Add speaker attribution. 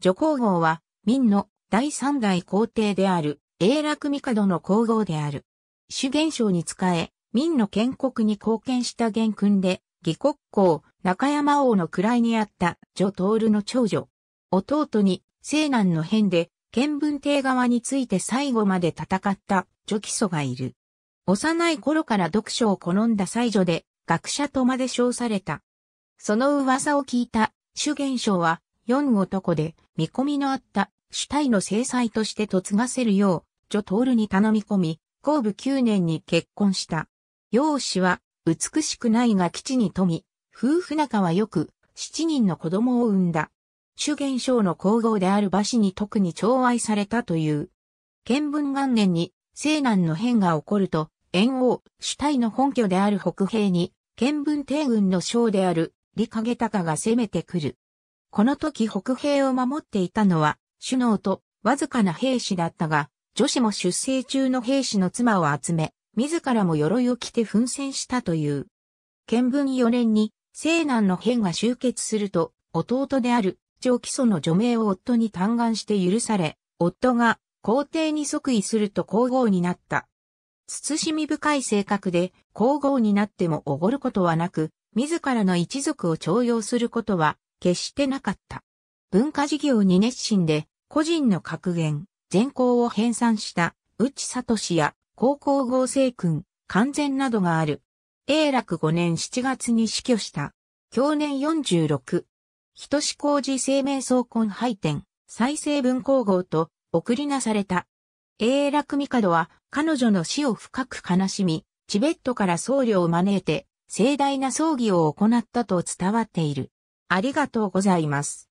Speaker 1: 女皇后は、明の第三代皇帝である、永楽帝の皇后である。主元章に仕え、明の建国に貢献した元君で、義国公、中山王の位にあった女徹の長女。弟に、西南の変で、建文帝側について最後まで戦った女基礎がいる。幼い頃から読書を好んだ才女で、学者とまで称された。その噂を聞いた、主元章は、四男で、見込みのあった主体の制裁として嫁がせるよう、ジョトールに頼み込み、後部9年に結婚した。養子は、美しくないが基地に富み、夫婦仲は良く、7人の子供を産んだ。主元将の皇后である馬氏に特に寵愛されたという。見文元年に、西南の変が起こると、炎王、主体の本拠である北平に、見文帝軍の将である、李影高が攻めてくる。この時北兵を守っていたのは、首脳とわずかな兵士だったが、女子も出生中の兵士の妻を集め、自らも鎧を着て奮戦したという。見聞4年に、西南の変が集結すると、弟である、上基礎の除名を夫に嘆願して許され、夫が皇帝に即位すると皇后になった。慎み深い性格で、皇后になってもおごることはなく、自らの一族を徴用することは決してなかった。文化事業に熱心で、個人の格言、全校を編纂した内里氏や高校合成君、完全などがある。永楽5年7月に死去した。去年46。人志工事生命総根廃典、再生文工号と送りなされた。永楽帝は彼女の死を深く悲しみ、チベットから僧侶を招いて盛大な葬儀を行ったと伝わっている。ありがとうございます。